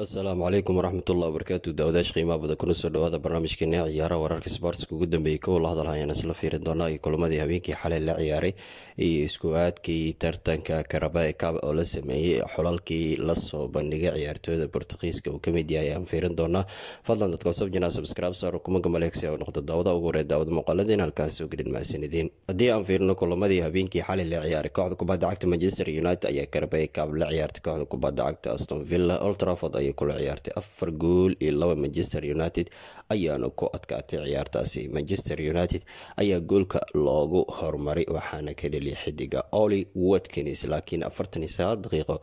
asalaamu calaykum waraxmatullahi wabarakaatu daawadaash qiimaha badan kuna soo dhawaada barnaamijkeena ciyaara wararka sbartska ugu dambeeyey kuwa la hadalhayaan isla fiirin doonaa kulamadii habeenkii xalay la ciyaaray iyo isku aadkii tartanka karabae kab oo la sameeyey xulalkii lasoo bandhigay ciyaartooyada bortuqiiska uu kamid yahay aan fiirin doonaa fadlan dadka sabjina subscribe saar kumaga maleegsi oo noqdo daawada ugu horee daawada muuqaalada halkaas soo gelin mahasanidiin haddii aan fiirino kulamadii habeenkii xalay la ciyaaray kooxda kubadda cagta manchester united ayaa karabae kab la ciyaartay kooxda kubadda cagta aston villa oltraford ay kula ciyaartay afar gool iyo laba manchester united ayaana ku adkaatay ciyaartaasi manchester united ayaa goolka loogu hormaray waxaana ka dheliya xidiga oli watkins laakiin afartan iyo sagaal daqiiqo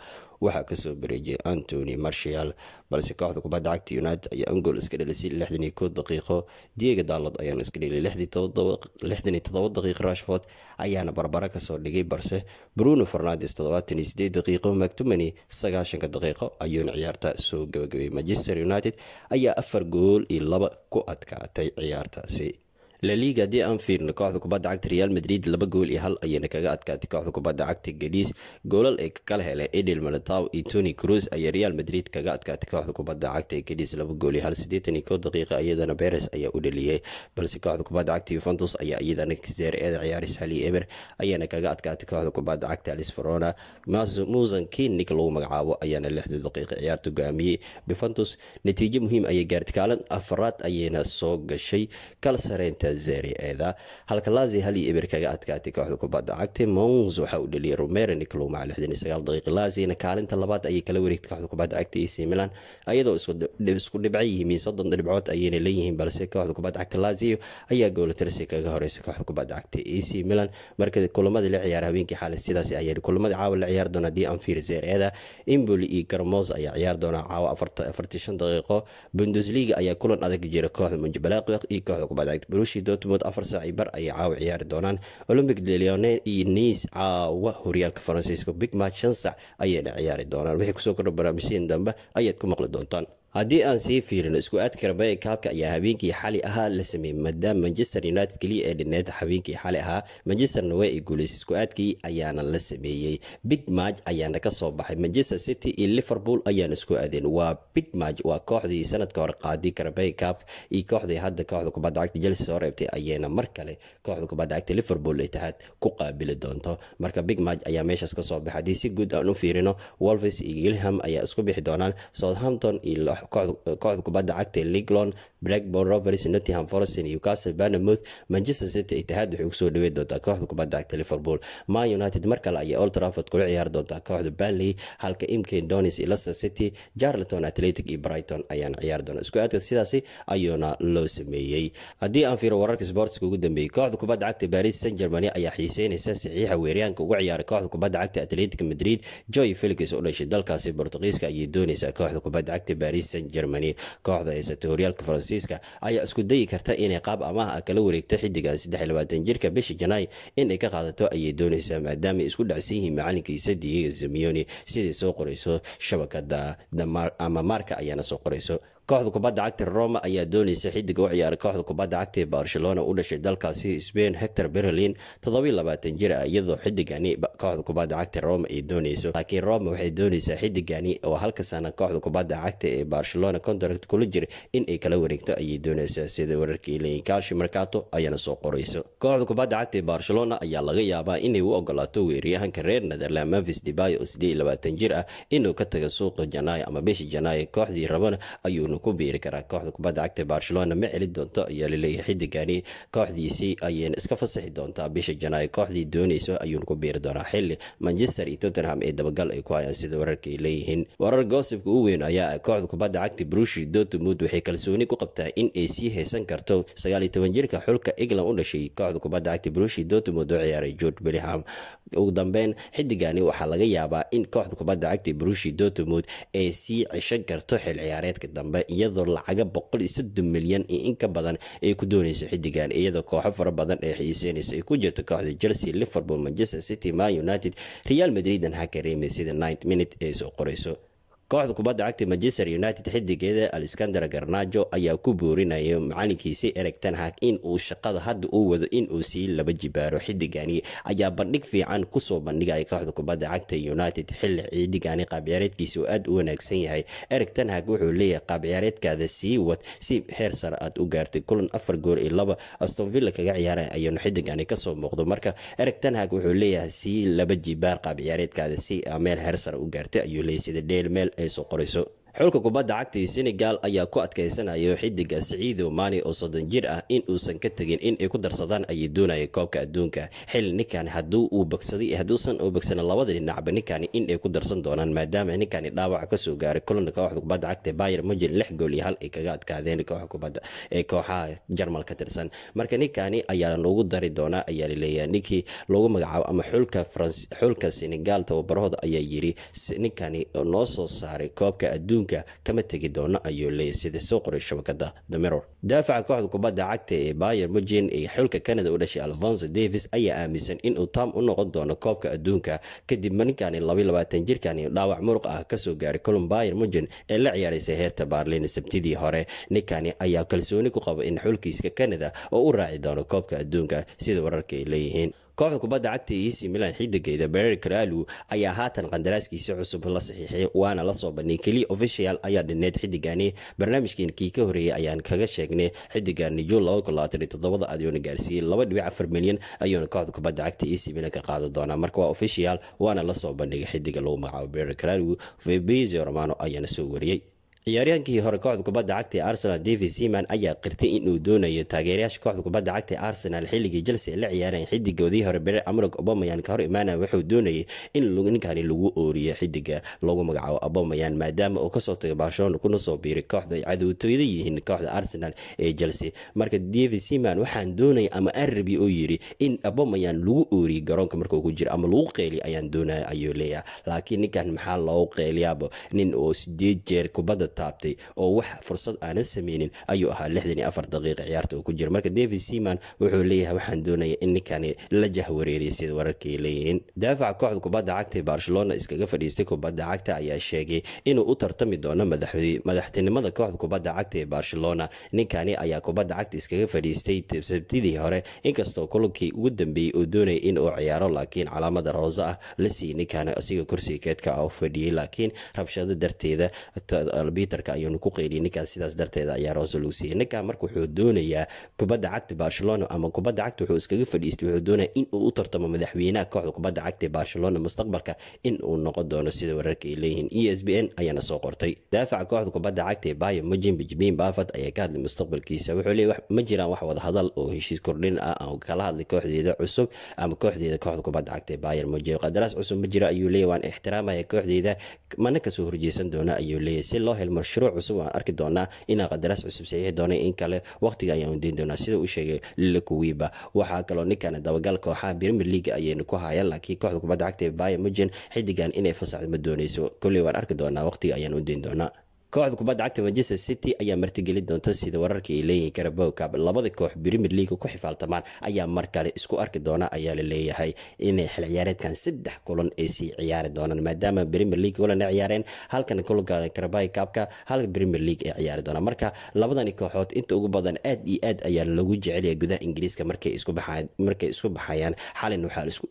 waxaa kasoo bareejiyay antony marshall balse kooxda kubadda cagta united ayaa angool iska dhalisay lixdan iyo ko daqiiqo diega daalad ayaana iska dheliyay lixdan iyo todoba daqiiqo rashford ayaana barbara kasoo dhigay balse bruno fernandes toddobaatan iyo sideed daqiiqo mactumani sagaashanka daqiiqo ayuuna ciyaarta soo soo gabagabay manchester united ayaa afar gool iyo laba ku adkaatay ciyaartaasi laliga haddii aan fiirno kooxda kubadda cagta real madrid laba gool iyo hal ayayna kaga adkaatay kooxda kubadda cagta galiis goolal ay kala helay edel malataw iyo tony cruz ayaa real madrid kaga adkaatay kooxda kubadda cagta ee galiis laba gool iyo hal siddeetan iyo kow daqiiqa iyadana beres ayaa u dhaliyey balse kooxda kubadda cagta yuventus ayaa iyadana seer ciyaaris hali eber ayaana kaga adkaatay kooxda kubadda cagta alis verona muusan kinnik lagu magacaabo ayaana lixda daqiiqa ciyaarta go'aamiyey yuventus natiijo muhiim ah ayay gaartay kaalin afraad ayayna soo gashay kala sareynta kooxda zerieda halka lazi hal iyo eber kaga adkaatay kooxda kubadda cagta mons waxaa uu dhaliyay romero nicloma daqiiq lazina kaalinta labaad ayay kala wareegtay kooxda kubadda cagta ac milan iyadoo isku dhibca yihiin soddon dhibcood ayayna leeyihiin balse kooxda kubadda cagta lazio ayaa goolatirsi kaga horeysa kooxda kubadda cagta ac milan marka kulamada la ciyaara habeenkii xaalis sidaas ayay kulamada caawa la ciyaar doona dii anfir zerieda imboli iyo garmos ayaa ciyaar doona caawa afartii shan daqiiqo bundesliga ayaa kulan adag jira kooxda munjibalaq iyo kooxda kubadda cagta brush chelsea dortmund afar saaci bar ayay caawa ciyaari doonaan olympic deleone iyo niis caawa horyaalka faransiiska big match shan sac ayayna ciyaari doonaan wixii kusoo kordha barnaamijyeen dambe ayaad ku maqli doontaan haddii aan sii fiirino isku aadka raba ee kaabka ayaa habeenkii xali ahaa la sameeyey maadaama manchester united keliya ee dhineed habeenkii xali ahaa manchesterna way ay guulaysay isku aadkii ayaana la sameeyey big match ayaana ka soo baxay manchester city iyo liverpool ayaan isku aadeen waa big match waa kooxdii sanadka hore qaadii karabay kaabka iyo kooxdii hadda kooxda kubadda cagta chelsea soo reebtay ayayna mar kale kooxda kubadda cagta liverpool itihaad ku qaabili doonto marka big match ayaa meeshaas ka soo baxay haddii si guud aan u fiirino wolves iyo gilham ayaa isku bixi doonaan southampton iyo kooxda uh, kubadda cagta ee ligland blackborn rovers nottingham forest newcastle banamouth manchester city itihaad waxay kusoo dhawey doontaa kooxda kubadda cagta liverpool man united mar kale ayay old trafford kula ciyaari doontaa kooxda banley halka imkin donis iyo leicester city jarleton atletic iyo brighton ayaana ciyaari doona isku aadka sidaasi ayuuna loo sameeyey haddii aan fiiro wararka sportska ugu dambeeyey kooxda kubadda cagta paris saint germany ayaa xiiseynaysa saxiixa weeryaanka uga ciyaaray kooxda kubadda cagta atletic madrid joy felix oo dhashay dalkaasi bortuqiiska ayay doonaysaa kooxda kubadda cagta paris dhisaysan jermani kooxda haysata horyaalka faransiiska ayaa isku dayi karta inay qaab amaah ah kala wareegto xidigan jirka bisha janaay in ay ka qaadato ayay doonaysaa maadaama ay isku dhacsan yihiin macalinkiisa diego zamioni siday soo qorayso shabakada ama maarka ayaana soo qorayso kooxda kubadda cagta roma ayaa dooneysa xidig u ciyaaray kooxda kubadda cagta ee barcelona u dhashay dalkaasi spain hector berlin toddobailabaatan-jir ah iyadoo xidigani kooxda kubadda cagta roma ay dooneyso laakiin roma waxay dooneysaa xidigani oo halka sana kooxda kubadda cagta ee barcelona contract kula jira in ay kala wareegto ayay dooneysaa sida wararkii leeyiin kaashi ayana soo qoreyso kooxda kubadda cagta ee barcelona ayaa laga yaabaa inay u ogolaato weeraryahanka reer netherland memphis debay oo siddeed labaatan jir ah inuu ka taga suuqa janaayo ama bisha janaayo kooxdii rabana ayuuna uu ku biiri karaa kooxda kubadda cagta barcelona ma celi doonto ayaa laleeyahay xidigani kooxdiisii ayayna iska fasaxi doontaa bisha janaayo kooxdii dooneyso ayuuna ku biiri doonaa xili manchester iyo tottenham ee dabagal ay ku hayaan sida wararka leeyihiin warar goosibka u weyn ayaa ah kooxda kubadda cagta brushi dortmund waxay kalsooni ku qabtaa in ay sii haysan karto sagaal iyo toban jirka xulka england u dhashay kooxda kubadda cagta brushi dortmund oo ciyaaray george bellingham ugu dambeyn xidigani waxaa laga yaabaa in kooxda kubadda cagta brushi dortmund ay sii cisho karto xil ciyaareedka dambe iyadoo lacaga boqol iyo soddon milyan iyo in ka badan ay ku dooneyso xidigan iyadoo kooxo fara badan ee xiiseynaysa ay ku jirto kooxda chelsea liverpool manchester city man united real madrid an hakareemay sida ninth minute ee soo qorayso kooxda kubadda cagta manchester united xidigeeda alexander garnajo ayaa ku boorinaya macalinkiisi ereg tanhag in uu shaqada hadda uu wado in sii laba jibaaro xidigani ayaa bandhig fiican kusoo bandhigaya kooxda kubadda cagta united xilli ciidigani qaabciyaareedkiisa oo aada u wanaagsan yahay ereg tanhag wuxuu leeyahay qaabciyaareedkaada sii wad si heer sare aad u gaartay kulan afar goor iyo laba astonvilla kaga ciyaareen ayaanu xidigani kasoo muuqdo marka ereg tanhag wuxuu leeyahay sii laba jibaar qaabciyaareedkaada si meel heer sare u gaartay ayuu leeyay sida dheelmeel ay soo qorayso xulka kubadda cagta senegal ayaa ku adkaysanayo xidiga saciido mani oo soddon jir ah in uusan ka tegin in ay ku darsadaan ayay doonaya koobka adduunka xili ninkan hadduu uu bagsaday hadduusan uu bagsana labada dhinacba ninkani in ay ku darsan doonaan maadaama ninkani dhaawaca kasoo gaaray kulanka kooxda kubadda cagta bayer mujen lix gool iyo hal ay kaga adkaadeen kooxa kubadda ee kooxaha jarmal ka tirsan marka ninkani ayaa lagu dari doonaa ayaa laleeyahay ninkii lagu magacaabo ama xulka xulka senegal tababarahooda ayaa yiri ninkani noo soo saaray koobka adduunka adduunka kama tegi doono ayuu leeya sida soo qoray shabakada the miror daafaca kooxda kubadda cagta ee bayer mugen ee xulka canada u dhashay alfonso davis ayaa aaminsan inuu taam u noqon doono koobka adduunka kadib marinkaani labaylabaatan-jirkani dhaawac muruq ah kasoo gaaray colum bayer mugen ee la ciyaaraysa heerta barlin sabtidii hore ninkani ayaa kalsooni ku qaba in xulkiiska canada oo u raaci doono koobka adduunka sida wararka ay leeyihiin kooxda kubadda cagta ac e milan xidigeeda berer karalu ayaa haatan qandaraaskiisa cusub la saxiixay waana lasoo bandhigay keli official ayaa dhinneyd xidigani barnaamijkeenkii ka horeeyay ayaan kaga sheegnay xidigan juuntodoada adyuuna gaarsiiyey labadhibic milyan ayuuna kooxda kubadda cagta ac e milan ka qaadan doonaa marka waa official waana lasoo bandhigay xidiga lagu magacaabo berer karalu fabizio romano ayaana soo wariyey ciyaaryahankii hore kooxda kubadda cagta arsenal david zeman ayaa qirtay inuu doonayo taageerayaasha kooxda kubadda cagta arsenal xilligii chelsea ay la ciyaareen xidigoodii hore bere amarok abomayan ka hor imaanaya wuxuu doonayay in ninkaani lagu ooriyo xidiga lagu magacaabo abomayan maadaama uu kasoo tagay barcelona kuna soo biiray kooxda ay yihiin kooxda arsenal ee chelsea marka david zeman waxaan doonaya ama arabi oo yiri in abomayan lagu ooriyo garoonka markuu ku jiro ama lagu qeeliyo ayaan doonaya ayuu leeyahay laakiin ninkan maxaa loogu qeeliyaaba nin oo sideed jeer kubadda taabtay oo wax fursad aanan sameynin ayuu ahaa lixdan iyo afar daqiiqa ciyaarta uu ku jiro marka david seaman wuxuu leeyahay waxaan doonaya in ninkani la jahwareeriya sida wararkay leeyihiin daafaca kooxda kubadda cagta ee barcelona iskaga fadhiistay kubadda cagta ayaa sheegay inuu u tartami doono madaxtinimada kooxda kubadda cagta ee barcelona ninkani ayaa kubadda cagta iskaga fadhiistay sabtidii hore inkastoo kulankii ugu dambeeyey uu doonaya inuu ciyaaro laakiin calaamada roose ah la siiyay ninkani asiga kursiga keedka ah u fadhiyey laakiin rabshado darteeda twitterka ayuunu ku qeyriyay ninkaas sidaas darteed ayaa rosa lou siiyey ninkan marka wuxuu doonayaa kubadda cagta barcelona ama kubadda cagta wuxuu iskaga fadhiistay wuxuu doonaya in uu u tartamo madaxweynaha kooxda kubadda cagta barcelona mustaqbalka in uu noqon doono sida wararka ay leeyihiin e s b n ayaana soo qortay daafaca kooxda kubadda cagta bayo mujin benjamin baafat ayaa ka hadlay mustaqbalkiisa wuxuu leey ma jiraan wax wada oo heshiis kordhin ah aan kala hadlay kooxdeeda cusub ama kooxdeeda kooxda kubadda cagta ee bayer qadaraas cusub ma jira ayuu leeyahy waan ixtiraamaya kooxdeeda mana kasoo horjeesan doona ayuu leeyahy si loo helmo mashruuc cusub aan arki doonaa inaan qadaraas cusub saxiixi doona in kale waqtiga ayaan dayn doonaa sida uu sheegay lila kuwiiba waxaa kaloo ninkan dabagal kooxaha premier league ayaynu ku haayaan laakiin kooxda kubadda cagta ee baya mujen xidigan inay fasaxdo ma dooneyso kolley waan arki doonaa waqtiga ayaan u dayn doonaa kooxda kubadda cagta manchester city ayaa martigeli doonta sida wararka ay leeyihiin karabow cab labada koox premier league ku xifaaltamaan ayaa mar kale isku arki doona ayaa la leeyahay inay xil ciyaareedkan saddex kulan ay sii ciyaari doonaan maadaama premier league kulan ay ciyaareen halkan kulanka karabow cabka halka premier league ay ciyaari doonaan marka labadani kooxood inta ugu badan aad iyo aad ayaa lagu jecelaya gudaha ingiriiska markay isku baxaan markay isku baxayaan xalin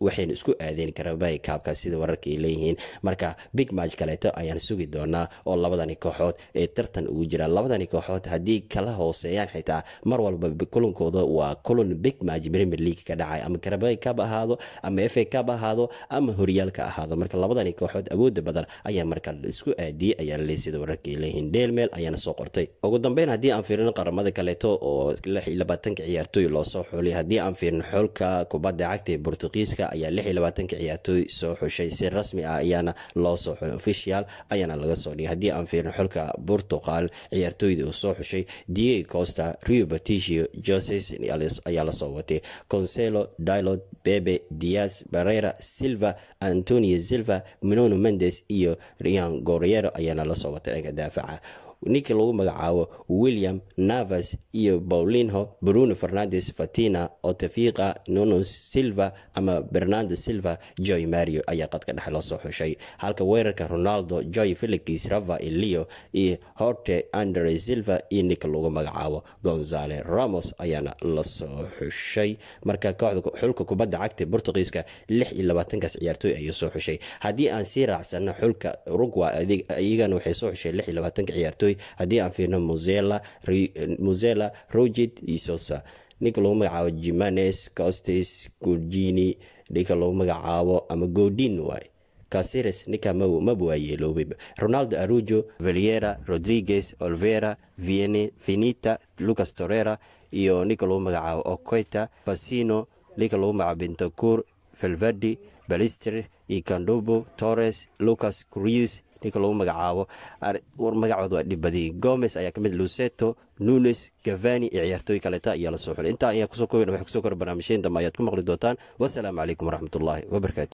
waxayna isku aadeen karabow cabka sida wararka ay leeyihiin marka big match kaleeto ayaan sugi doonaa oo labadani kooxood ee tartan ugu jira labadani kooxood haddii kala hooseeyaan xitaa mar walba kulankooda waa kulan big match premier league ka dhacay ama karabay kab ahaado ama f a kab ahaado ama horyaalka ahaado marka labadani kooxood awooda badan ayaa markaa laisku aadiyey ayaa laleey sida wararka ileeyihiin deelmeel ayaana soo qortay ugu dambeyn haddii aan fiirino qaramada kaleeto oo labaatanka ciyaartooy loo soo haddii aan fiirino xulka kubadda cagta ee bortugiiska ayaa lixiyo labaatanka ciyaartooy soo xushay si rasmi ah ayaana loo soo xulay official ayaana laga soo dhigay haddii aan fiirino xulka dalka portugal ciyaartooydii uu soo xushay dieg costa rio baticio joses ayaa lasoo watay conselo dilot bebe diaz barera silva antonio silva minono mendes iyo rian goriero ayaana lasoo watay dhanka daafaca ninkii lagu magacaabo william navas iyo paulinho bruno fernandes fatina otafiqa nuno silva ama bernando silva joy mario ayaa qadka dhex loo soo xushay halka weerarka ronaldo joy felix rava ilio iyo horte andre silva iyo ninka lagu magacaabo gonzale ramos ayaana lasoo xushay marka kooxda xulka kubadda cagta portugiiska lix iyo labaatankaas ciyaartooy ayay soo xushay haddii aan sii raacsanno xulka urugwa iyagana waxay soo xushay lix iyo labaatanka ciyaartooy xididoy haddii aan fiirno muzela rojit iyo sosa ninka lagu magacaabo jimanes costes gorgini ninka lagu magacaabo ama godin waay caseres ninkaa maba waayeeloobeyba ronaldo arujo valiera rodriguez olvera viene lucas torera iyo ninka lagu magacaabo oqueta basino ninka lagu magacaabo bentacour velvadi balister iyo torres lucas curius ninka lagu magacaabo magacooda waa dhibbadii gomes ayaa kamid ah luseto nunes gavani iyo ciyaartooy kaleta ayaa lasoo xulay intaa ayaa kusoo kooban waxay kusoo kora barnaamijyaen dambe ayaad ku maqli doontaan wasalaamu calaykum waraxmatullaahi wabarakaatu